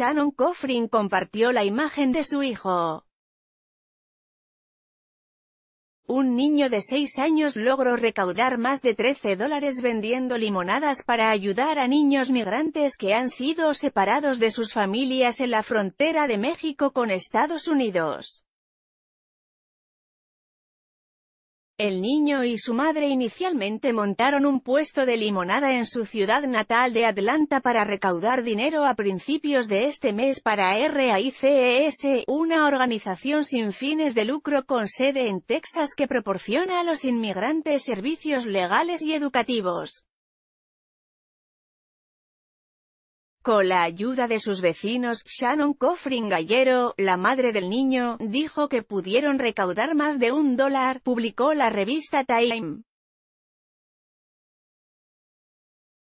Shannon Coffrin compartió la imagen de su hijo. Un niño de 6 años logró recaudar más de 13 dólares vendiendo limonadas para ayudar a niños migrantes que han sido separados de sus familias en la frontera de México con Estados Unidos. El niño y su madre inicialmente montaron un puesto de limonada en su ciudad natal de Atlanta para recaudar dinero a principios de este mes para RAICES, una organización sin fines de lucro con sede en Texas que proporciona a los inmigrantes servicios legales y educativos. Con la ayuda de sus vecinos, Shannon Coffrin Gallero, la madre del niño, dijo que pudieron recaudar más de un dólar, publicó la revista Time.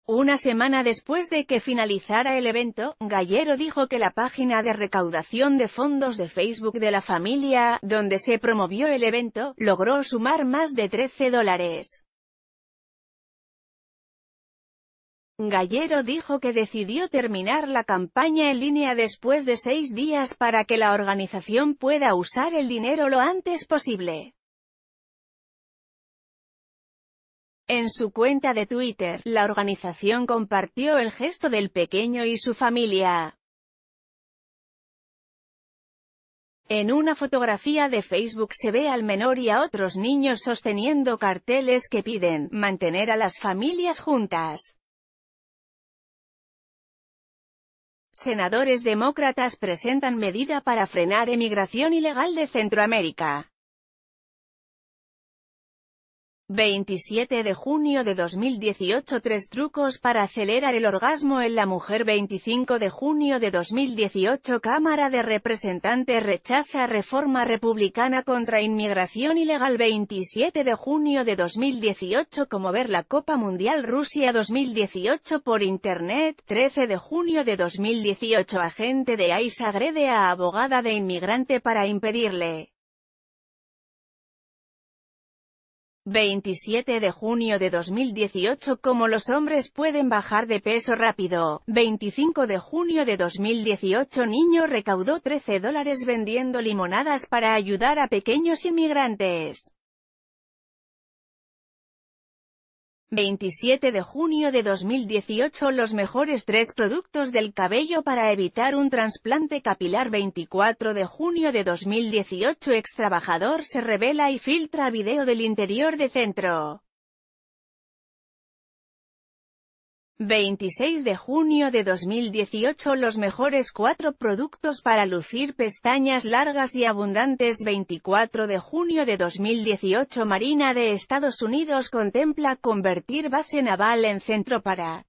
Una semana después de que finalizara el evento, Gallero dijo que la página de recaudación de fondos de Facebook de la familia, donde se promovió el evento, logró sumar más de 13 dólares. Gallero dijo que decidió terminar la campaña en línea después de seis días para que la organización pueda usar el dinero lo antes posible. En su cuenta de Twitter, la organización compartió el gesto del pequeño y su familia. En una fotografía de Facebook se ve al menor y a otros niños sosteniendo carteles que piden, mantener a las familias juntas. Senadores demócratas presentan medida para frenar emigración ilegal de Centroamérica. 27 de junio de 2018 Tres trucos para acelerar el orgasmo en la mujer 25 de junio de 2018 Cámara de Representantes rechaza reforma republicana contra inmigración ilegal 27 de junio de 2018 Como ver la Copa Mundial Rusia 2018 por Internet 13 de junio de 2018 Agente de ICE agrede a abogada de inmigrante para impedirle 27 de junio de 2018 Como los hombres pueden bajar de peso rápido. 25 de junio de 2018 Niño recaudó 13 dólares vendiendo limonadas para ayudar a pequeños inmigrantes. 27 de junio de 2018 Los mejores tres productos del cabello para evitar un trasplante capilar 24 de junio de 2018 Ex trabajador se revela y filtra video del interior de centro 26 de junio de 2018 Los mejores cuatro productos para lucir pestañas largas y abundantes 24 de junio de 2018 Marina de Estados Unidos contempla convertir base naval en centro para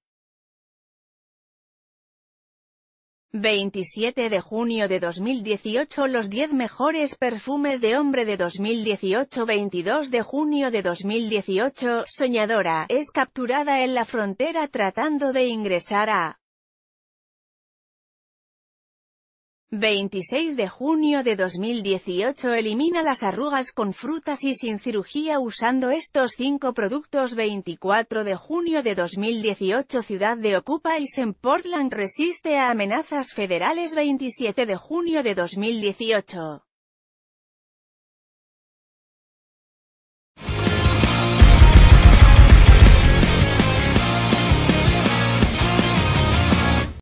27 de junio de 2018 Los 10 mejores perfumes de hombre de 2018 22 de junio de 2018 Soñadora, es capturada en la frontera tratando de ingresar a 26 de junio de 2018 Elimina las arrugas con frutas y sin cirugía usando estos cinco productos 24 de junio de 2018 Ciudad de y en Portland resiste a amenazas federales 27 de junio de 2018